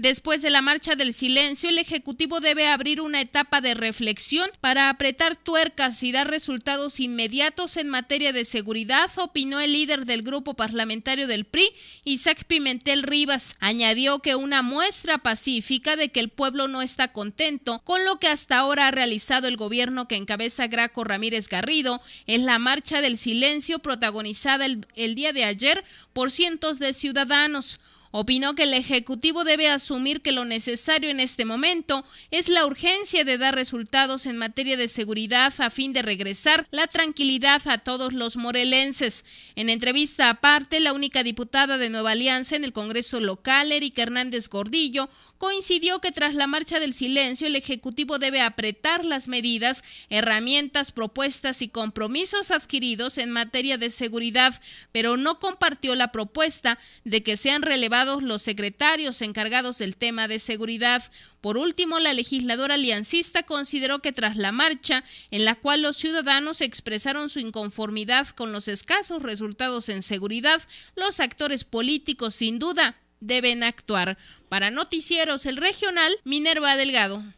Después de la marcha del silencio, el Ejecutivo debe abrir una etapa de reflexión para apretar tuercas y dar resultados inmediatos en materia de seguridad, opinó el líder del grupo parlamentario del PRI, Isaac Pimentel Rivas. Añadió que una muestra pacífica de que el pueblo no está contento con lo que hasta ahora ha realizado el gobierno que encabeza Graco Ramírez Garrido es la marcha del silencio protagonizada el, el día de ayer por cientos de ciudadanos. Opinó que el Ejecutivo debe asumir que lo necesario en este momento es la urgencia de dar resultados en materia de seguridad a fin de regresar la tranquilidad a todos los morelenses. En entrevista aparte, la única diputada de Nueva Alianza en el Congreso local, Erika Hernández Gordillo, coincidió que tras la marcha del silencio el Ejecutivo debe apretar las medidas, herramientas, propuestas y compromisos adquiridos en materia de seguridad, pero no compartió la propuesta de que sean relevantes los secretarios encargados del tema de seguridad. Por último, la legisladora aliancista consideró que tras la marcha, en la cual los ciudadanos expresaron su inconformidad con los escasos resultados en seguridad, los actores políticos sin duda deben actuar. Para Noticieros El Regional, Minerva Delgado.